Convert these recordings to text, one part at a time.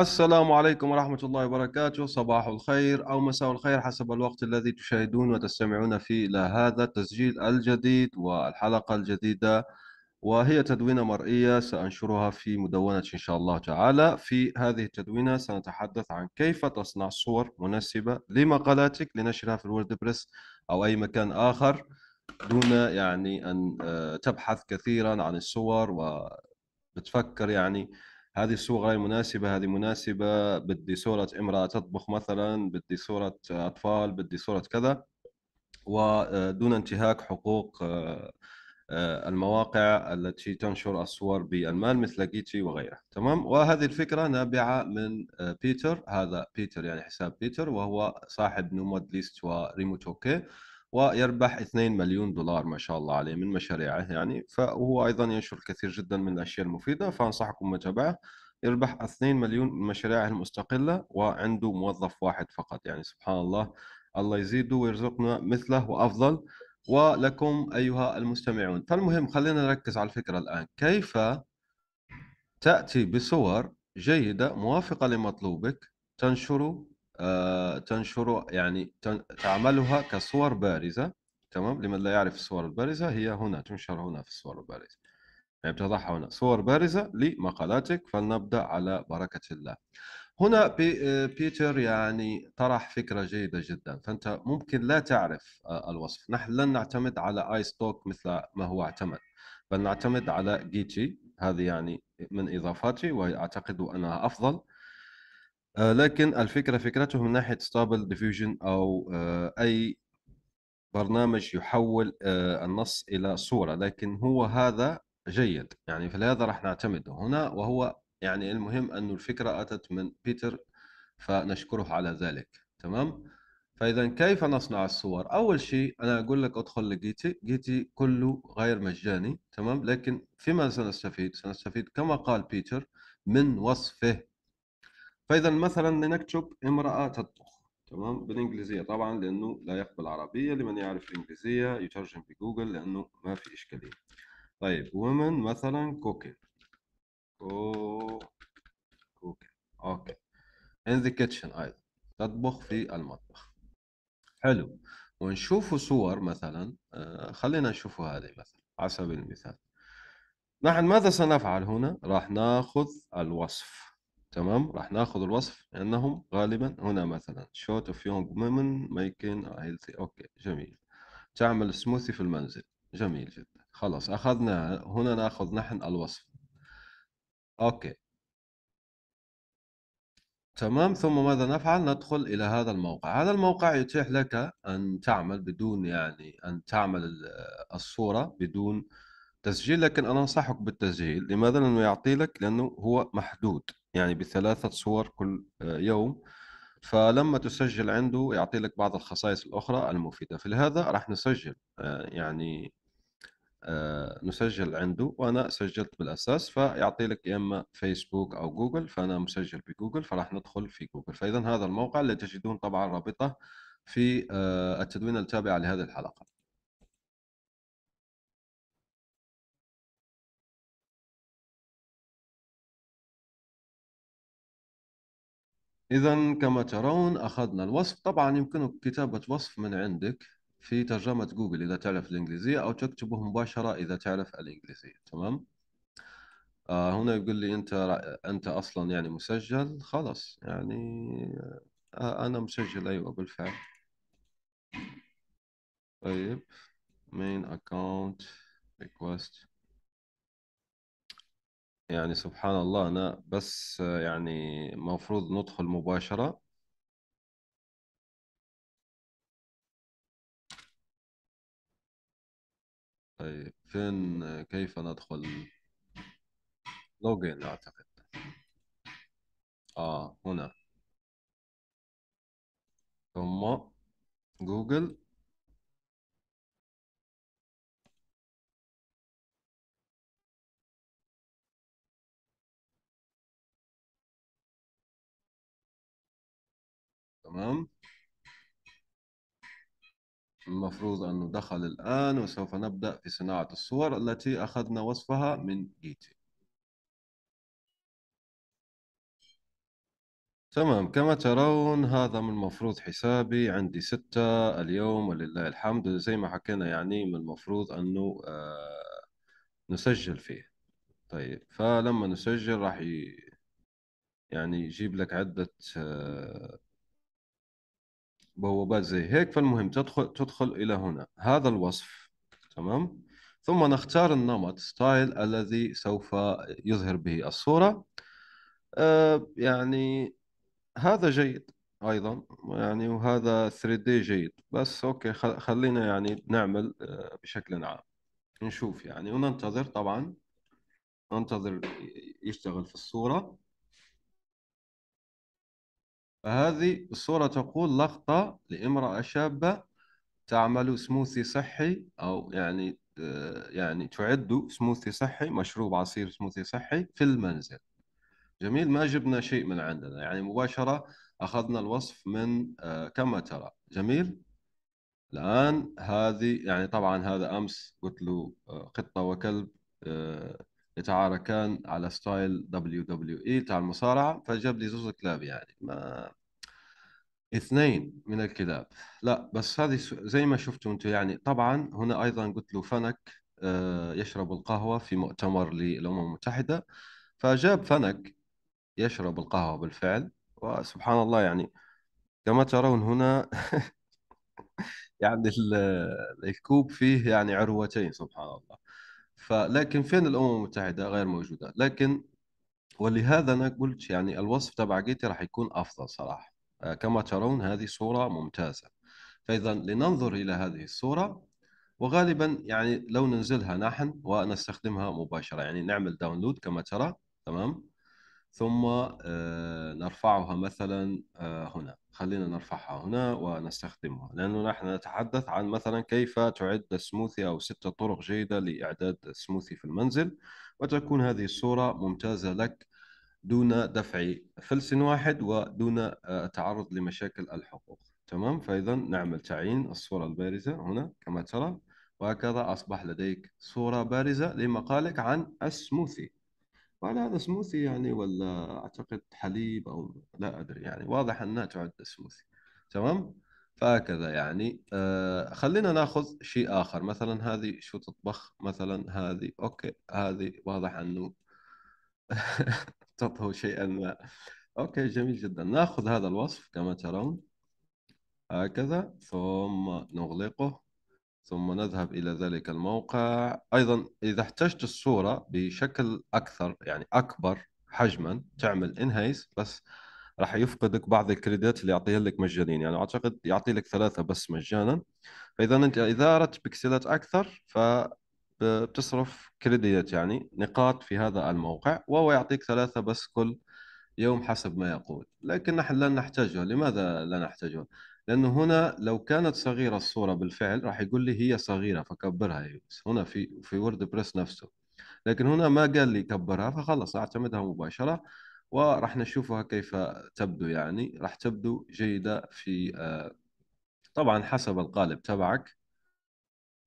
السلام عليكم ورحمة الله وبركاته صباح الخير أو مساء الخير حسب الوقت الذي تشاهدون وتستمعون فيه إلى هذا التسجيل الجديد والحلقة الجديدة وهي تدوينة مرئية سأنشرها في مدونة إن شاء الله تعالى في هذه التدوينة سنتحدث عن كيف تصنع صور مناسبة لمقالاتك لنشرها في الوردبريس أو أي مكان آخر دون يعني أن آه، تبحث كثيرا عن الصور وتفكر يعني هذه الصوره غير مناسبه هذه مناسبه بدي صوره امراه تطبخ مثلا بدي صوره اطفال بدي صوره كذا ودون آه، انتهاك حقوق آه، آه، المواقع التي تنشر الصور بالمال مثل جيتي وغيرها تمام وهذه الفكره نابعه من بيتر هذا بيتر يعني حساب بيتر وهو صاحب نومود ليست وريموت اوكي ويربح 2 مليون دولار ما شاء الله عليه من مشاريعه يعني فهو أيضا ينشر الكثير جدا من الأشياء المفيدة فأنصحكم متابعه يربح 2 مليون من مشاريعه المستقلة وعنده موظف واحد فقط يعني سبحان الله الله يزيده ويرزقنا مثله وأفضل ولكم أيها المستمعون فالمهم خلينا نركز على الفكرة الآن كيف تأتي بصور جيدة موافقة لمطلوبك تنشر آه، تنشر يعني تعملها كصور بارزة تمام لمن لا يعرف الصور البارزة هي هنا تنشر هنا في الصور البارزة يعني بتضعها هنا صور بارزة لمقالاتك فلنبدأ على بركة الله هنا بي آه، بيتر يعني طرح فكرة جيدة جدا فأنت ممكن لا تعرف آه، الوصف نحن لن نعتمد على اي ستوك مثل ما هو اعتمد بل نعتمد على جيتي هذه يعني من إضافاتي وأعتقد أنها أفضل آه، لكن الفكره فكرته من ناحيه ستابل ديفيوجن او آه، اي برنامج يحول آه، النص الى صوره لكن هو هذا جيد يعني فلهذا راح نعتمده هنا وهو يعني المهم انه الفكره اتت من بيتر فنشكره على ذلك تمام فاذا كيف نصنع الصور اول شيء انا اقول لك ادخل لجيتي جيتي كله غير مجاني تمام لكن فيما سنستفيد سنستفيد كما قال بيتر من وصفه فاذا مثلا لنكتب امراه تطبخ تمام بالانجليزيه طبعا لانه لا يقبل عربيه لمن يعرف الانجليزيه يترجم بجوجل لانه ما في اشكاليه طيب women مثلا cooking cooking اوكي in the kitchen ايضا تطبخ في المطبخ حلو ونشوفوا صور مثلا آه، خلينا نشوفوا هذه مثلا على سبيل المثال نحن ماذا سنفعل هنا راح ناخذ الوصف تمام راح ناخذ الوصف لانهم غالبا هنا مثلا شوت اوف يونغ ميمن ميكن هيلثي اوكي جميل تعمل سموثي في المنزل جميل جدا خلاص اخذنا هنا ناخذ نحن الوصف اوكي تمام ثم ماذا نفعل ندخل الى هذا الموقع هذا الموقع يتيح لك ان تعمل بدون يعني ان تعمل الصوره بدون تسجيل لكن انا انصحك بالتسجيل لماذا لانه يعطي لك لانه هو محدود يعني بثلاثة صور كل آه، يوم فلما تسجل عنده يعطي لك بعض الخصائص الأخرى المفيدة في هذا راح نسجل آه، يعني آه، نسجل عنده وأنا سجلت بالأساس فيعطي لك يا إما فيسبوك أو جوجل فأنا مسجل بجوجل فراح ندخل في جوجل فإذا هذا الموقع اللي تجدون طبعا رابطه في التدوين التابع لهذه الحلقة إذا كما ترون أخذنا الوصف طبعا يمكنك كتابة وصف من عندك في ترجمة جوجل إذا تعرف الإنجليزية أو تكتبه مباشرة إذا تعرف الإنجليزية تمام آه هنا يقول لي أنت أنت أصلا يعني مسجل خلاص يعني آه،, آه أنا مسجل أيوة بالفعل طيب main account request يعني سبحان الله أنا بس يعني مفروض ندخل مباشرة طيب فين كيف ندخل لوجين أعتقد آه هنا ثم جوجل تمام المفروض أنه دخل الآن وسوف نبدأ في صناعة الصور التي أخذنا وصفها من جيتي تمام كما ترون هذا من المفروض حسابي عندي ستة اليوم ولله الحمد زي ما حكينا يعني من المفروض أنه آه، نسجل فيه طيب فلما نسجل راح يعني يجيب لك عدة آه، بوابات زي هيك فالمهم تدخل تدخل إلى هنا هذا الوصف تمام ثم نختار النمط ستايل الذي سوف يظهر به الصورة آه يعني هذا جيد أيضا يعني وهذا 3 دي جيد بس أوكي خلينا يعني نعمل آه، بشكل عام نشوف يعني وننتظر طبعا ننتظر يشتغل في الصورة فهذه الصورة تقول لقطة لامرأة شابة تعمل سموثي صحي أو يعني آه، يعني تعد سموثي صحي مشروب عصير سموثي صحي في المنزل جميل ما جبنا شيء من عندنا يعني مباشرة أخذنا الوصف من آه، كما ترى جميل الآن هذه يعني طبعا هذا أمس قلت له آه، قطة وكلب يتعاركان على ستايل دبليو دبليو اي تاع المصارعه فجاب لي زوز كلاب يعني ما اثنين من الكلاب لا بس هذه زي ما شفتوا انتم يعني طبعا هنا ايضا قلت له فنك آه، يشرب القهوه في مؤتمر للامم المتحده فجاب فنك يشرب القهوه بالفعل وسبحان الله يعني كما ترون هنا يعني الكوب فيه يعني عروتين سبحان الله فلكن فين الامم المتحده غير موجوده لكن ولهذا انا قلت يعني الوصف تبع جيتي راح يكون افضل صراحه آه، كما ترون هذه صوره ممتازه فاذا لننظر الى هذه الصوره وغالبا يعني لو ننزلها نحن ونستخدمها مباشره يعني نعمل داونلود كما ترى تمام ثم آه، نرفعها مثلا آه، هنا خلينا نرفعها هنا ونستخدمها لأنه نحن نتحدث عن مثلا كيف تعد سموثي أو ستة طرق جيدة لإعداد سموثي في المنزل وتكون هذه الصورة ممتازة لك دون دفع فلس واحد ودون التعرض آه، لمشاكل الحقوق تمام فإذا نعمل تعيين الصورة البارزة هنا كما ترى وهكذا أصبح لديك صورة بارزة لمقالك عن السموثي وهل هذا سموثي يعني ولا اعتقد حليب او لا ادري يعني واضح انها تعد سموثي تمام فهكذا يعني آه خلينا ناخذ شيء اخر مثلا هذه شو تطبخ مثلا هذه اوكي هذه واضح انه تطهو شيئا ما اوكي جميل جدا ناخذ هذا الوصف كما ترون هكذا ثم نغلقه ثم نذهب إلى ذلك الموقع أيضا إذا احتجت الصورة بشكل أكثر يعني أكبر حجما تعمل انهيس بس راح يفقدك بعض الكريدات اللي يعطيها لك مجانيا يعني اعتقد يعطي لك ثلاثه بس مجانا فاذا انت اذا اردت بكسلات اكثر ف بتصرف كريديت يعني نقاط في هذا الموقع وهو يعطيك ثلاثة بس كل يوم حسب ما يقول لكن نحن لن نحتاجها لماذا لا نحتاجها لانه هنا لو كانت صغيره الصوره بالفعل راح يقول لي هي صغيره فكبرها يونس يعني. هنا في في وورد بريس نفسه لكن هنا ما قال لي كبرها فخلص اعتمدها مباشره وراح نشوفها كيف تبدو يعني راح تبدو جيده في آه، طبعا حسب القالب تبعك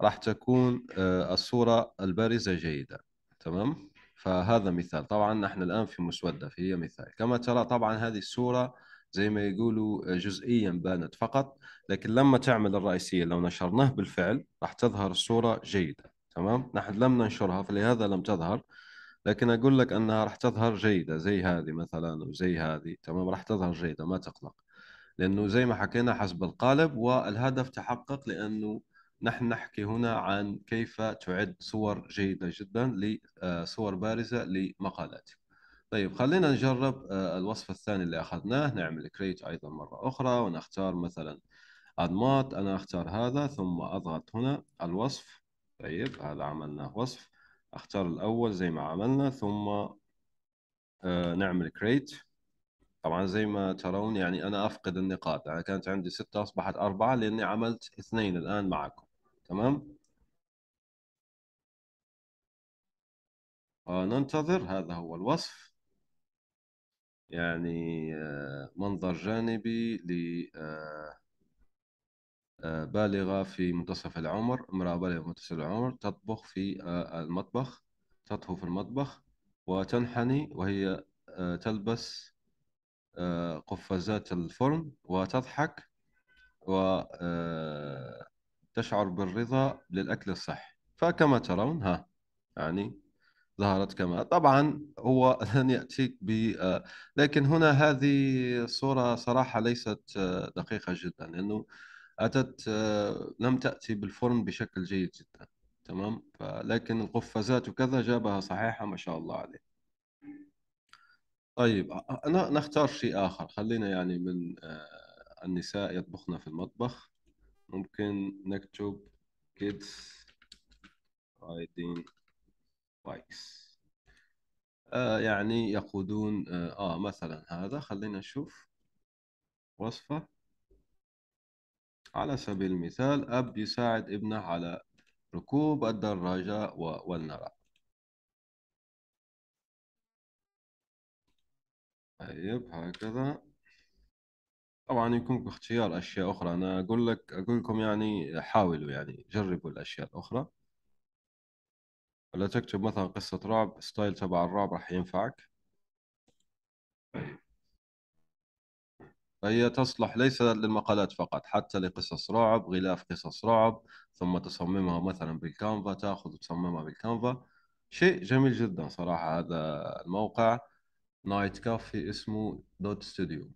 راح تكون آه، الصوره البارزه جيده تمام فهذا مثال طبعا نحن الان في مسوده فهي مثال كما ترى طبعا هذه الصوره زي ما يقولوا آه، جزئيا بانت فقط لكن لما تعمل الرئيسية لو نشرناه بالفعل راح تظهر الصورة جيدة تمام نحن لم ننشرها فلهذا لم تظهر لكن أقول لك أنها راح تظهر جيدة زي هذه مثلا وزي هذه تمام راح تظهر جيدة ما تقلق لأنه زي ما حكينا حسب القالب والهدف تحقق لأنه نحن نحكي هنا عن كيف تعد صور جيدة جدا لصور آه، بارزة لمقالاتك طيب خلينا نجرب آه، الوصف الثاني اللي أخذناه نعمل كريت أيضا مرة أخرى ونختار مثلا أنماط أنا أختار هذا ثم أضغط هنا الوصف طيب هذا عملناه وصف أختار الأول زي ما عملنا ثم آه، نعمل كريت طبعا زي ما ترون يعني أنا أفقد النقاط أنا كانت عندي ستة أصبحت أربعة لأني عملت اثنين الآن معكم تمام آه، ننتظر هذا هو الوصف يعني آه، منظر جانبي ل آه، آه، بالغة في منتصف العمر امرأة بالغة في منتصف العمر تطبخ في المطبخ تطهو في المطبخ وتنحني وهي تلبس قفازات الفرن وتضحك وتشعر بالرضا للأكل الصحي فكما ترون ها يعني ظهرت كما طبعا هو لن يأتيك ب آه، لكن هنا هذه الصورة صراحة ليست آه، دقيقة جدا لأنه أتت آه، لم تأتي بالفرن بشكل جيد جدا تمام لكن القفازات وكذا جابها صحيحة ما شاء الله عليه طيب أنا نختار شيء آخر خلينا يعني من النساء يطبخن في المطبخ ممكن نكتب kids riding بايكس آه يعني يقودون آه, آه مثلا هذا خلينا نشوف وصفة على سبيل المثال أب يساعد ابنه على ركوب الدراجة والنرى طيب هكذا طبعا يكون اختيار أشياء أخرى أنا أقول لك أقول لكم يعني حاولوا يعني جربوا الأشياء الأخرى ولا تكتب مثلا قصة رعب ستايل تبع الرعب راح ينفعك فهي تصلح ليس للمقالات فقط حتى لقصص رعب غلاف قصص رعب ثم تصممها مثلا بالكانفا تاخذ وتصممها بالكانفا شيء جميل جدا صراحة هذا الموقع نايت كافي اسمه دوت ستوديو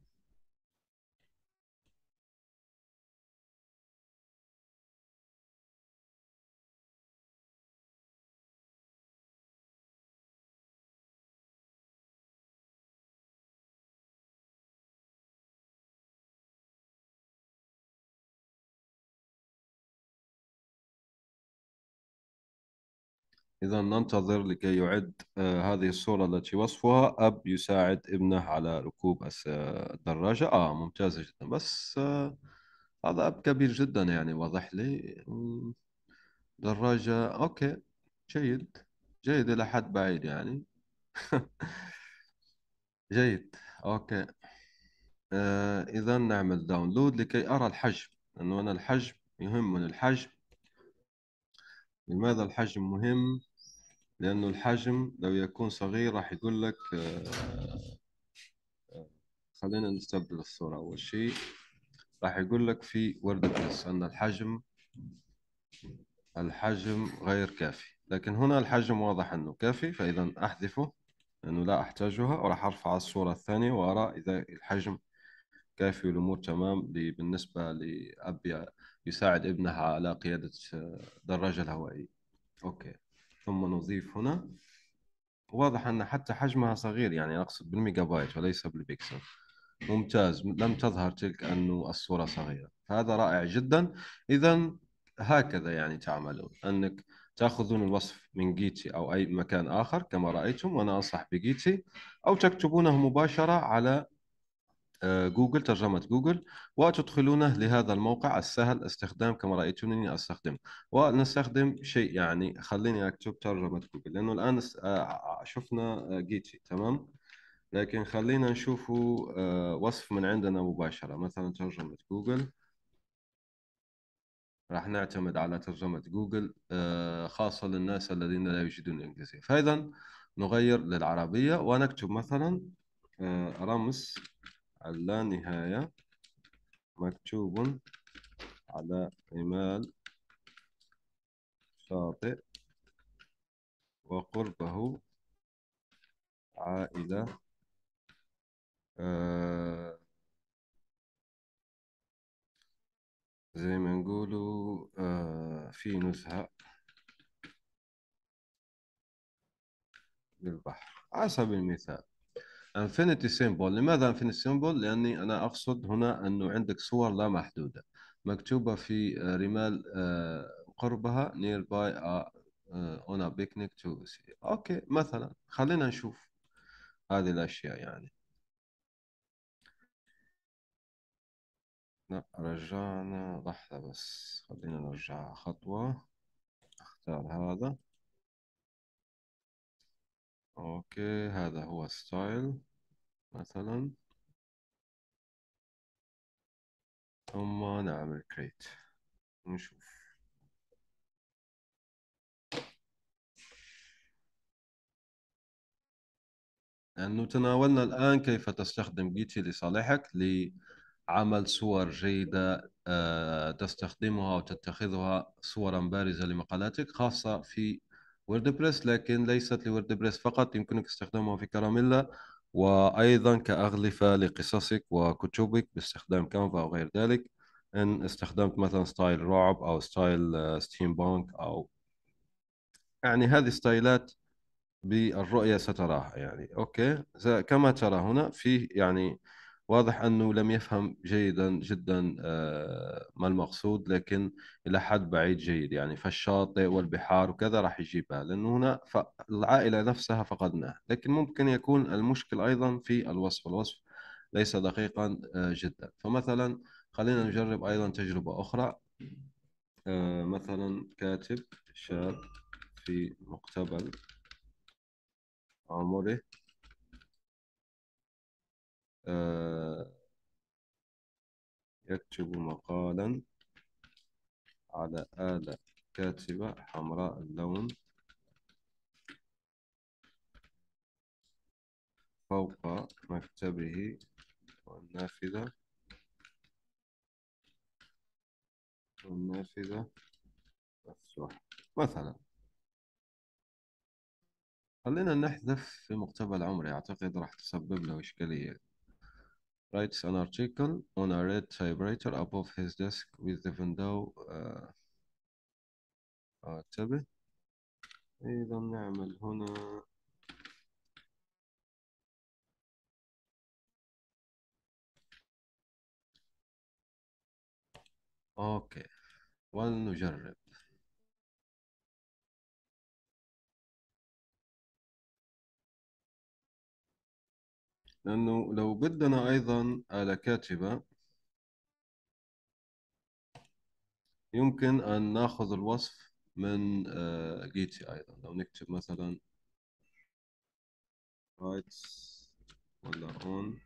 إذا ننتظر لكي يعد آه، هذه الصورة التي وصفها أب يساعد ابنه على ركوب الدراجة آه ممتازة جدا بس آه، هذا أب كبير جدا يعني واضح لي دراجة أوكي جيد جيد إلى حد بعيد يعني جيد أوكي آه إذا نعمل داونلود لكي أرى الحجم لأنه أنا الحجم يهمني الحجم لماذا الحجم مهم لانه الحجم لو يكون صغير راح يقول لك آه، آه، خلينا نستبدل الصوره اول شيء راح يقول لك في بلس ان الحجم الحجم غير كافي لكن هنا الحجم واضح انه كافي فاذا احذفه لانه لا احتاجها وراح ارفع الصوره الثانيه وارى اذا الحجم كافي والامور تمام بالنسبه لاب يساعد ابنها على قياده آه، دراجه الهوائيه اوكي ثم نضيف هنا واضح أن حتى حجمها صغير يعني أقصد بالميجا بايت وليس بالبكسل ممتاز لم تظهر تلك أنه الصورة صغيرة فهذا رائع جدا إذا هكذا يعني تعملون أنك تأخذون الوصف من جيتي أو أي مكان آخر كما رأيتم وأنا أنصح بجيتي أو تكتبونه مباشرة على آه، جوجل ترجمة جوجل وتدخلونه لهذا الموقع السهل استخدام كما رأيتونني أستخدم ونستخدم شيء يعني خليني أكتب ترجمة جوجل لأنه الآن آه، آه، شفنا جيتي تمام لكن خلينا نشوف وصف من عندنا مباشرة مثلا ترجمة جوجل راح نعتمد على ترجمة جوجل خاصة للناس الذين لا يجدون الإنجليزية فإذا نغير للعربية ونكتب مثلا رمز اللانهاية مكتوب على رمال شاطئ وقربه عائلة آه زي ما نقولوا آه في نزهة للبحر على سبيل المثال انفينيتي سيمبل لماذا انفينيتي سيمبل لاني انا اقصد هنا انه عندك صور لا محدوده مكتوبه في آه، رمال آه، قربها nearby باي آه، on a picnic to see. اوكي مثلا خلينا نشوف هذه الاشياء يعني لا رجعنا لحظة بس خلينا نرجع خطوة اختار هذا اوكي هذا هو ستايل مثلا ثم نعمل كريت نشوف لأنه تناولنا الآن كيف تستخدم جيتي لصالحك لعمل صور جيدة آه، تستخدمها وتتخذها صورا بارزة لمقالاتك خاصة في ووردبريس لكن ليست لوردبريس فقط يمكنك استخدامها في كراميلا وأيضا كأغلفة لقصصك وكتبك باستخدام كانفا أو غير ذلك إن استخدمت مثلا ستايل رعب أو ستايل آه، ستيم بانك أو يعني هذه ستايلات بالرؤية ستراها يعني أوكي كما ترى هنا فيه يعني واضح انه لم يفهم جيدا جدا آه، ما المقصود لكن الى حد بعيد جيد يعني فالشاطئ والبحار وكذا راح يجيبها لانه هنا العائله نفسها فقدناها لكن ممكن يكون المشكل ايضا في الوصف الوصف ليس دقيقا آه، جدا فمثلا خلينا نجرب ايضا تجربه اخرى آه، مثلا كاتب شاب في مقتبل عمره آه، يكتب مقالا على آلة كاتبة حمراء اللون فوق مكتبه والنافذة والنافذة مفتوحة مثلا خلينا نحذف في مقتبل عمري أعتقد راح تسبب له إشكالية writes an article on a red typewriter above his desk with the window عتبة أيضا نعمل هنا أوكي لأنه لو بدنا أيضا آلة كاتبة يمكن أن نأخذ الوصف من جيتي آه، أيضا لو نكتب مثلا رايتس ولا on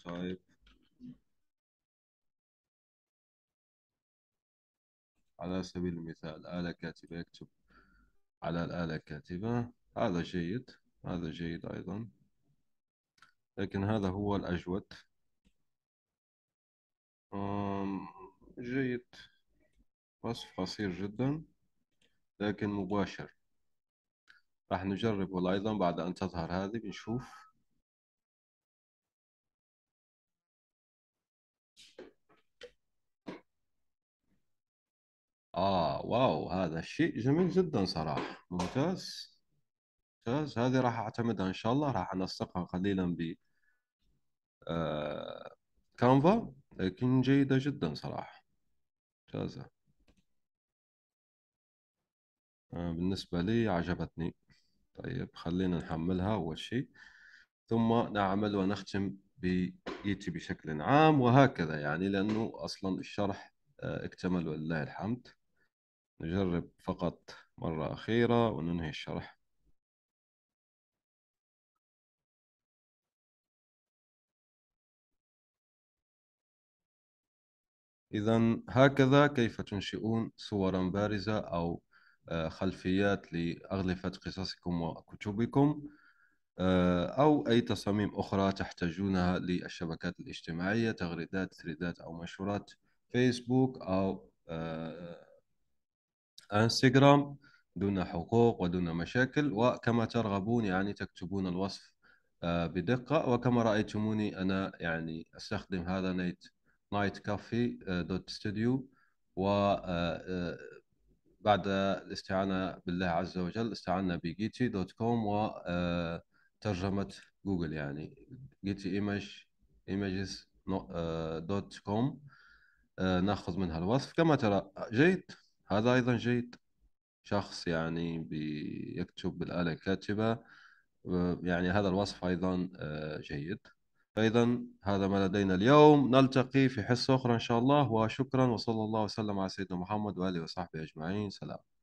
type على سبيل المثال آلة كاتبة يكتب على الآلة الكاتبة هذا جيد هذا جيد أيضا لكن هذا هو الأجود جيد وصف قصير جدا لكن مباشر راح نجربه أيضا بعد أن تظهر هذه بنشوف آه واو هذا شيء جميل جدا صراحة ممتاز ممتاز هذه راح اعتمدها ان شاء الله راح انسقها قليلا ب آه، كانفا لكن جيدة جدا صراحة ممتازة آه، بالنسبة لي عجبتني طيب خلينا نحملها أول شيء ثم نعمل ونختم بيتي بشكل عام وهكذا يعني لأنه أصلا الشرح آه، اكتمل ولله الحمد نجرب فقط مرة أخيرة وننهي الشرح إذا هكذا كيف تنشئون صورا بارزة أو آه، خلفيات لأغلفة قصصكم وكتبكم آه، أو أي تصاميم أخرى تحتاجونها للشبكات الاجتماعية تغريدات ثريدات أو منشورات فيسبوك أو آه، انستغرام دون حقوق ودون مشاكل وكما ترغبون يعني تكتبون الوصف بدقة وكما رأيتموني أنا يعني أستخدم هذا نيت نايت آه، كافي دوت ستوديو و آه، آه، بعد الاستعانة بالله عز وجل استعنا بجيتي دوت كوم وترجمة جوجل يعني جيتي ايمج ايمجز دوت كوم ناخذ منها الوصف كما ترى جيد هذا ايضا جيد شخص يعني بيكتب بالآلة الكاتبة يعني هذا الوصف ايضا جيد أيضا هذا ما لدينا اليوم نلتقي في حصة أخرى إن شاء الله وشكرا وصلى الله وسلم على سيدنا محمد وآله وصحبه أجمعين سلام